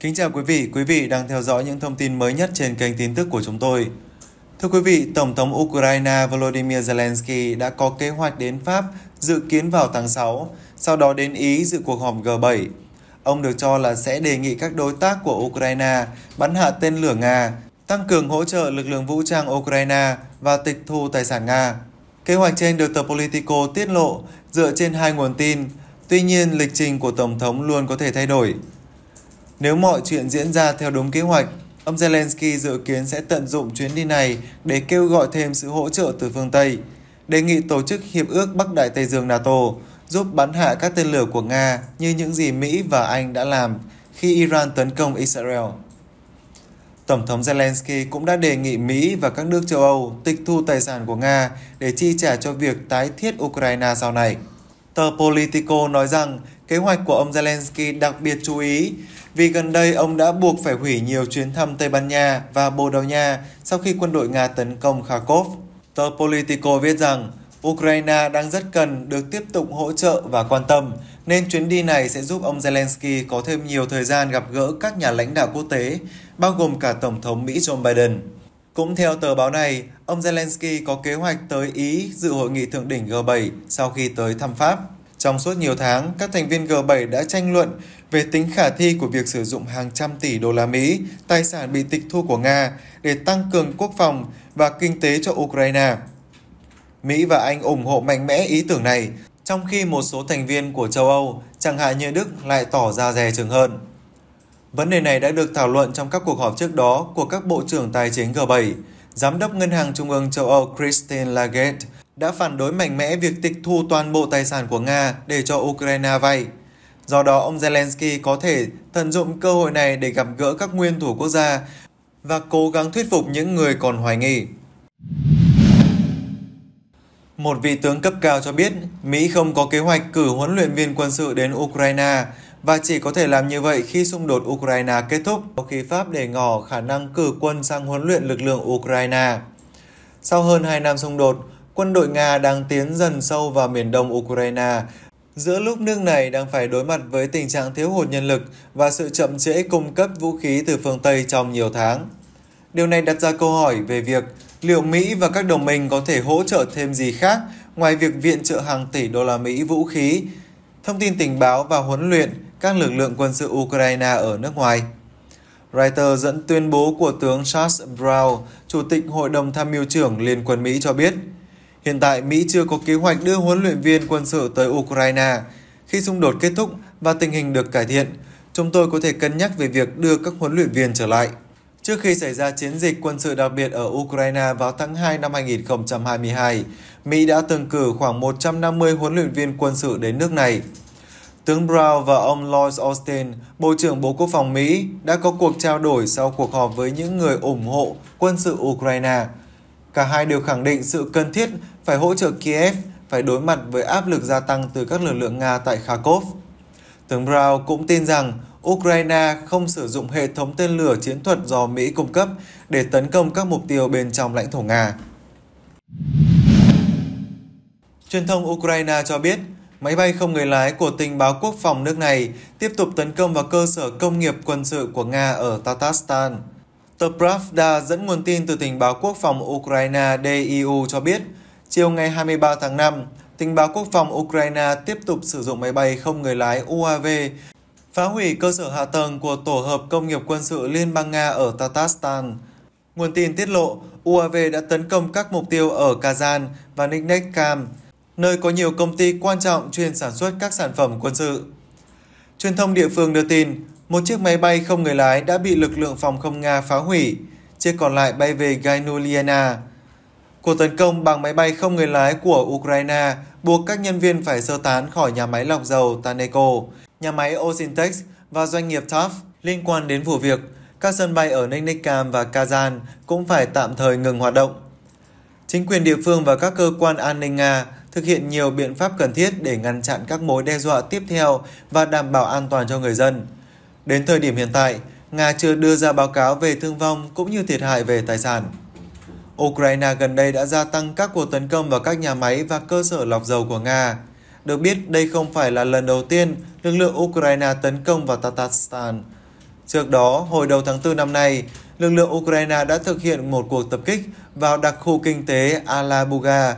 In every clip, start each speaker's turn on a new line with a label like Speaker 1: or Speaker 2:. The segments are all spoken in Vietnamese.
Speaker 1: Kính chào quý vị, quý vị đang theo dõi những thông tin mới nhất trên kênh tin tức của chúng tôi. Thưa quý vị, Tổng thống Ukraine Volodymyr Zelensky đã có kế hoạch đến Pháp dự kiến vào tháng 6, sau đó đến Ý dự cuộc họp G7. Ông được cho là sẽ đề nghị các đối tác của Ukraine bắn hạ tên lửa Nga, tăng cường hỗ trợ lực lượng vũ trang Ukraine và tịch thu tài sản Nga. Kế hoạch trên được tờ Politico tiết lộ dựa trên hai nguồn tin, tuy nhiên lịch trình của Tổng thống luôn có thể thay đổi. Nếu mọi chuyện diễn ra theo đúng kế hoạch, ông Zelensky dự kiến sẽ tận dụng chuyến đi này để kêu gọi thêm sự hỗ trợ từ phương Tây, đề nghị tổ chức Hiệp ước Bắc Đại Tây Dương NATO giúp bắn hạ các tên lửa của Nga như những gì Mỹ và Anh đã làm khi Iran tấn công Israel. Tổng thống Zelensky cũng đã đề nghị Mỹ và các nước châu Âu tịch thu tài sản của Nga để chi trả cho việc tái thiết Ukraine sau này. Tờ Politico nói rằng kế hoạch của ông Zelensky đặc biệt chú ý vì gần đây ông đã buộc phải hủy nhiều chuyến thăm Tây Ban Nha và Bồ Đào Nha sau khi quân đội Nga tấn công Kharkov. Tờ Politico viết rằng Ukraine đang rất cần được tiếp tục hỗ trợ và quan tâm, nên chuyến đi này sẽ giúp ông Zelensky có thêm nhiều thời gian gặp gỡ các nhà lãnh đạo quốc tế, bao gồm cả Tổng thống Mỹ Joe Biden. Cũng theo tờ báo này, ông Zelensky có kế hoạch tới Ý dự hội nghị thượng đỉnh G7 sau khi tới thăm Pháp. Trong suốt nhiều tháng, các thành viên G7 đã tranh luận về tính khả thi của việc sử dụng hàng trăm tỷ đô la Mỹ, tài sản bị tịch thu của Nga để tăng cường quốc phòng và kinh tế cho Ukraine. Mỹ và Anh ủng hộ mạnh mẽ ý tưởng này, trong khi một số thành viên của châu Âu, chẳng hạn như Đức lại tỏ ra dè chừng hơn. Vấn đề này đã được thảo luận trong các cuộc họp trước đó của các bộ trưởng tài chính G7. Giám đốc Ngân hàng Trung ương châu Âu Christine Lagarde đã phản đối mạnh mẽ việc tịch thu toàn bộ tài sản của Nga để cho Ukraine vay. Do đó, ông Zelensky có thể tận dụng cơ hội này để gặp gỡ các nguyên thủ quốc gia và cố gắng thuyết phục những người còn hoài nghi. Một vị tướng cấp cao cho biết Mỹ không có kế hoạch cử huấn luyện viên quân sự đến Ukraine và chỉ có thể làm như vậy khi xung đột Ukraine kết thúc, sau khi Pháp để ngỏ khả năng cử quân sang huấn luyện lực lượng Ukraine. Sau hơn 2 năm xung đột, quân đội Nga đang tiến dần sâu vào miền đông Ukraine, giữa lúc nước này đang phải đối mặt với tình trạng thiếu hụt nhân lực và sự chậm trễ cung cấp vũ khí từ phương Tây trong nhiều tháng. Điều này đặt ra câu hỏi về việc liệu Mỹ và các đồng minh có thể hỗ trợ thêm gì khác ngoài việc viện trợ hàng tỷ đô la Mỹ vũ khí, thông tin tình báo và huấn luyện các lực lượng quân sự Ukraine ở nước ngoài. Reuters dẫn tuyên bố của tướng Charles Brown, Chủ tịch Hội đồng Tham mưu trưởng Liên quân Mỹ cho biết, hiện tại Mỹ chưa có kế hoạch đưa huấn luyện viên quân sự tới Ukraine. Khi xung đột kết thúc và tình hình được cải thiện, chúng tôi có thể cân nhắc về việc đưa các huấn luyện viên trở lại. Trước khi xảy ra chiến dịch quân sự đặc biệt ở Ukraine vào tháng 2 năm 2022, Mỹ đã từng cử khoảng 150 huấn luyện viên quân sự đến nước này. Tướng Brown và ông Lloyd Austin, Bộ trưởng Bộ Quốc phòng Mỹ, đã có cuộc trao đổi sau cuộc họp với những người ủng hộ quân sự Ukraine. Cả hai đều khẳng định sự cần thiết phải hỗ trợ Kiev phải đối mặt với áp lực gia tăng từ các lực lượng Nga tại Kharkov. Tướng Brown cũng tin rằng Ukraine không sử dụng hệ thống tên lửa chiến thuật do Mỹ cung cấp để tấn công các mục tiêu bên trong lãnh thổ Nga. Truyền thông Ukraine cho biết Máy bay không người lái của tình báo quốc phòng nước này tiếp tục tấn công vào cơ sở công nghiệp quân sự của Nga ở Tatarstan. Tờ Pravda dẫn nguồn tin từ tình báo quốc phòng Ukraine DIU cho biết, chiều ngày 23 tháng 5, tình báo quốc phòng Ukraine tiếp tục sử dụng máy bay không người lái UAV phá hủy cơ sở hạ tầng của Tổ hợp Công nghiệp quân sự Liên bang Nga ở Tatarstan. Nguồn tin tiết lộ, UAV đã tấn công các mục tiêu ở Kazan và Niknek nơi có nhiều công ty quan trọng chuyên sản xuất các sản phẩm quân sự. Truyền thông địa phương đưa tin, một chiếc máy bay không người lái đã bị lực lượng phòng không Nga phá hủy, chiếc còn lại bay về Gainuliana. Cuộc tấn công bằng máy bay không người lái của Ukraine buộc các nhân viên phải sơ tán khỏi nhà máy lọc dầu Taneco, nhà máy Osintex và doanh nghiệp TAF. Liên quan đến vụ việc, các sân bay ở Nechnikam và Kazan cũng phải tạm thời ngừng hoạt động. Chính quyền địa phương và các cơ quan an ninh Nga thực hiện nhiều biện pháp cần thiết để ngăn chặn các mối đe dọa tiếp theo và đảm bảo an toàn cho người dân. Đến thời điểm hiện tại, Nga chưa đưa ra báo cáo về thương vong cũng như thiệt hại về tài sản. Ukraine gần đây đã gia tăng các cuộc tấn công vào các nhà máy và cơ sở lọc dầu của Nga. Được biết, đây không phải là lần đầu tiên lực lượng Ukraine tấn công vào Tatarstan. Trước đó, hồi đầu tháng 4 năm nay, lực lượng Ukraine đã thực hiện một cuộc tập kích vào đặc khu kinh tế Alabuga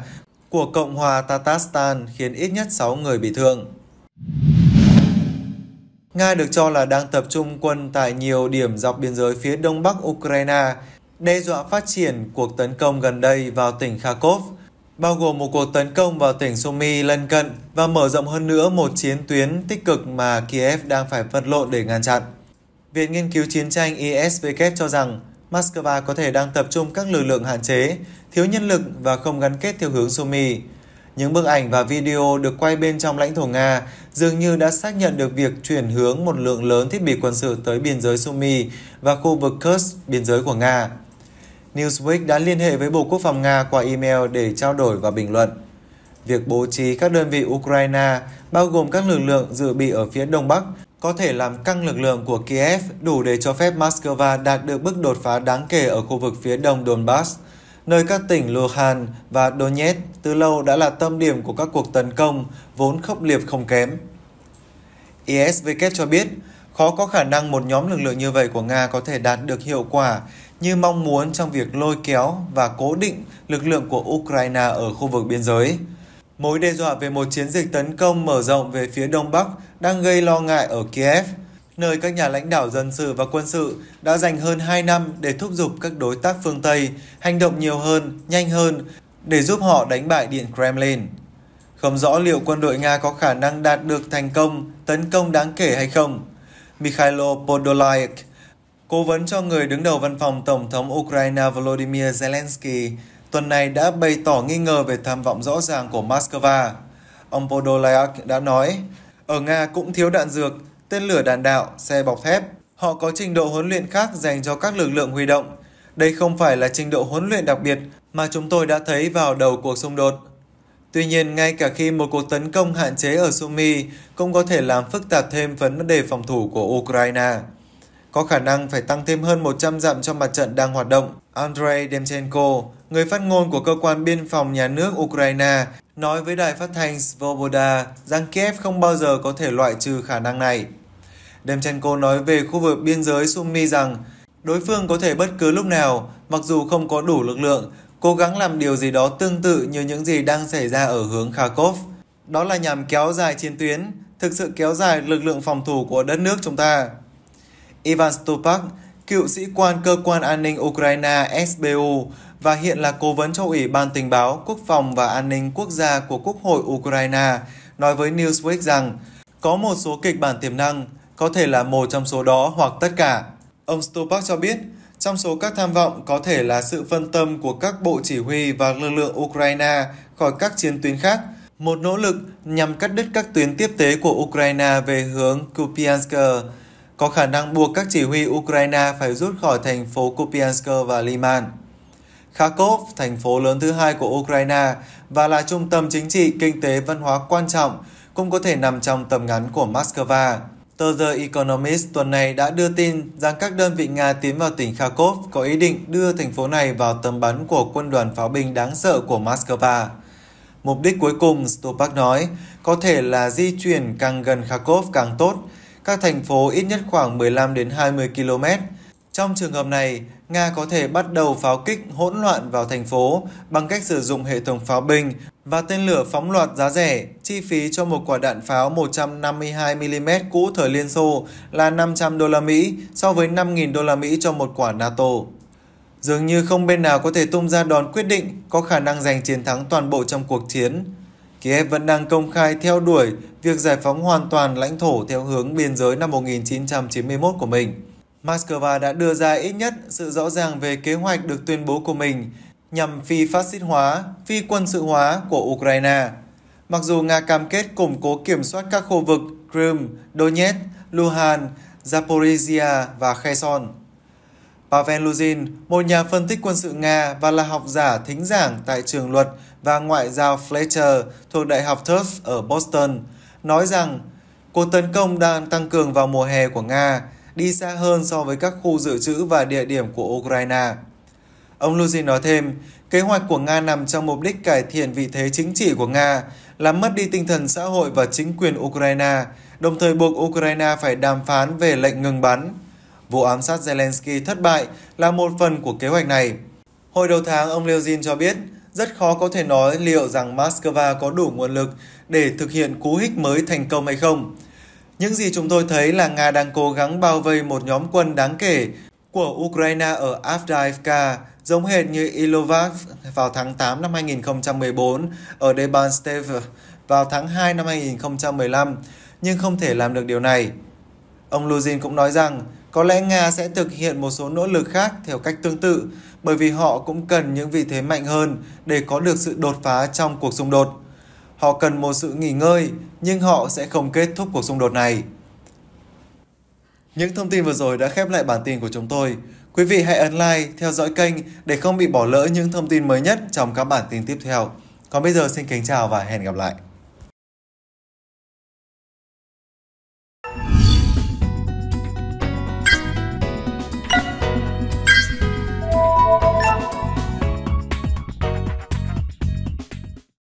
Speaker 1: của Cộng hòa Tatarstan khiến ít nhất 6 người bị thương. Nga được cho là đang tập trung quân tại nhiều điểm dọc biên giới phía đông bắc Ukraine, đe dọa phát triển cuộc tấn công gần đây vào tỉnh Kharkov, bao gồm một cuộc tấn công vào tỉnh Sumy lân cận và mở rộng hơn nữa một chiến tuyến tích cực mà Kiev đang phải vật lộn để ngăn chặn. Viện Nghiên cứu Chiến tranh ISW cho rằng Moscow có thể đang tập trung các lực lượng hạn chế, thiếu nhân lực và không gắn kết theo hướng Sumi. Những bức ảnh và video được quay bên trong lãnh thổ Nga dường như đã xác nhận được việc chuyển hướng một lượng lớn thiết bị quân sự tới biên giới Sumi và khu vực Kursk biên giới của Nga. Newsweek đã liên hệ với Bộ Quốc phòng Nga qua email để trao đổi và bình luận. Việc bố trí các đơn vị Ukraine, bao gồm các lực lượng dự bị ở phía Đông Bắc, có thể làm căng lực lượng của Kiev đủ để cho phép Moscow đạt được bước đột phá đáng kể ở khu vực phía đông Donbass, nơi các tỉnh Luhansk và Donetsk từ lâu đã là tâm điểm của các cuộc tấn công vốn khốc liệt không kém. ISW cho biết, khó có khả năng một nhóm lực lượng như vậy của Nga có thể đạt được hiệu quả như mong muốn trong việc lôi kéo và cố định lực lượng của Ukraine ở khu vực biên giới. Mối đe dọa về một chiến dịch tấn công mở rộng về phía Đông Bắc đang gây lo ngại ở Kiev, nơi các nhà lãnh đạo dân sự và quân sự đã dành hơn 2 năm để thúc giục các đối tác phương Tây hành động nhiều hơn, nhanh hơn để giúp họ đánh bại Điện Kremlin. Không rõ liệu quân đội Nga có khả năng đạt được thành công, tấn công đáng kể hay không. Mikhailo Podolyak, cố vấn cho người đứng đầu văn phòng Tổng thống Ukraine Volodymyr Zelensky, tuần này đã bày tỏ nghi ngờ về tham vọng rõ ràng của Moscow. Ông Podolyak đã nói, ở Nga cũng thiếu đạn dược, tên lửa đạn đạo, xe bọc thép. Họ có trình độ huấn luyện khác dành cho các lực lượng huy động. Đây không phải là trình độ huấn luyện đặc biệt mà chúng tôi đã thấy vào đầu cuộc xung đột. Tuy nhiên, ngay cả khi một cuộc tấn công hạn chế ở sumy cũng có thể làm phức tạp thêm vấn đề phòng thủ của Ukraine. Có khả năng phải tăng thêm hơn 100 dặm cho mặt trận đang hoạt động. Andrei Demchenko, người phát ngôn của cơ quan biên phòng nhà nước Ukraine nói với đài phát thanh Svoboda rằng Kiev không bao giờ có thể loại trừ khả năng này. Demchenko nói về khu vực biên giới Sumy rằng đối phương có thể bất cứ lúc nào, mặc dù không có đủ lực lượng, cố gắng làm điều gì đó tương tự như những gì đang xảy ra ở hướng Kharkov. Đó là nhằm kéo dài chiến tuyến, thực sự kéo dài lực lượng phòng thủ của đất nước chúng ta. Ivan Stupak, cựu sĩ quan cơ quan an ninh Ukraine SBU, và hiện là cố vấn cho Ủy ban Tình báo, Quốc phòng và An ninh Quốc gia của Quốc hội Ukraine, nói với Newsweek rằng có một số kịch bản tiềm năng, có thể là một trong số đó hoặc tất cả. Ông Stupak cho biết, trong số các tham vọng có thể là sự phân tâm của các bộ chỉ huy và lực lượng Ukraine khỏi các chiến tuyến khác, một nỗ lực nhằm cắt đứt các tuyến tiếp tế của Ukraine về hướng Kupiansk, có khả năng buộc các chỉ huy Ukraine phải rút khỏi thành phố Kupiansk và Liman. Kharkov, thành phố lớn thứ hai của Ukraine và là trung tâm chính trị, kinh tế, văn hóa quan trọng, cũng có thể nằm trong tầm ngắn của Moscow. Tờ The Economist tuần này đã đưa tin rằng các đơn vị Nga tiến vào tỉnh Kharkov có ý định đưa thành phố này vào tầm bắn của quân đoàn pháo binh đáng sợ của Moscow. Mục đích cuối cùng, Stopak nói, có thể là di chuyển càng gần Kharkov càng tốt, các thành phố ít nhất khoảng 15 đến 20 km. Trong trường hợp này, Nga có thể bắt đầu pháo kích hỗn loạn vào thành phố bằng cách sử dụng hệ thống pháo binh và tên lửa phóng loạt giá rẻ. Chi phí cho một quả đạn pháo 152mm cũ thời Liên Xô là 500 đô la Mỹ so với 5.000 đô la Mỹ cho một quả NATO. Dường như không bên nào có thể tung ra đòn quyết định có khả năng giành chiến thắng toàn bộ trong cuộc chiến. Kiev vẫn đang công khai theo đuổi việc giải phóng hoàn toàn lãnh thổ theo hướng biên giới năm 1991 của mình. Moscow đã đưa ra ít nhất sự rõ ràng về kế hoạch được tuyên bố của mình nhằm phi phát xít hóa, phi quân sự hóa của Ukraine. Mặc dù Nga cam kết củng cố kiểm soát các khu vực Crimea, Donetsk, Luhansk, Zaporizhia và Kherson. Pavel Luzhin, một nhà phân tích quân sự Nga và là học giả thính giảng tại trường luật và ngoại giao Fletcher thuộc Đại học Tufts ở Boston, nói rằng cuộc tấn công đang tăng cường vào mùa hè của Nga đi xa hơn so với các khu dự trữ và địa điểm của Ukraine. Ông Luzin nói thêm, kế hoạch của Nga nằm trong mục đích cải thiện vị thế chính trị của Nga, làm mất đi tinh thần xã hội và chính quyền Ukraine, đồng thời buộc Ukraine phải đàm phán về lệnh ngừng bắn. Vụ ám sát Zelensky thất bại là một phần của kế hoạch này. Hồi đầu tháng, ông Luzin cho biết, rất khó có thể nói liệu rằng Moscow có đủ nguồn lực để thực hiện cú hích mới thành công hay không – những gì chúng tôi thấy là Nga đang cố gắng bao vây một nhóm quân đáng kể của Ukraine ở Avdiivka, giống hệt như Ilovac vào tháng 8 năm 2014 ở Debalstev vào tháng 2 năm 2015, nhưng không thể làm được điều này. Ông Luzin cũng nói rằng có lẽ Nga sẽ thực hiện một số nỗ lực khác theo cách tương tự bởi vì họ cũng cần những vị thế mạnh hơn để có được sự đột phá trong cuộc xung đột họ cần một sự nghỉ ngơi, nhưng họ sẽ không kết thúc cuộc xung đột này. Những thông tin vừa rồi đã khép lại bản tin của chúng tôi. Quý vị hãy ấn like, theo dõi kênh để không bị bỏ lỡ những thông tin mới nhất trong các bản tin tiếp theo. Còn bây giờ xin kính chào và hẹn gặp lại.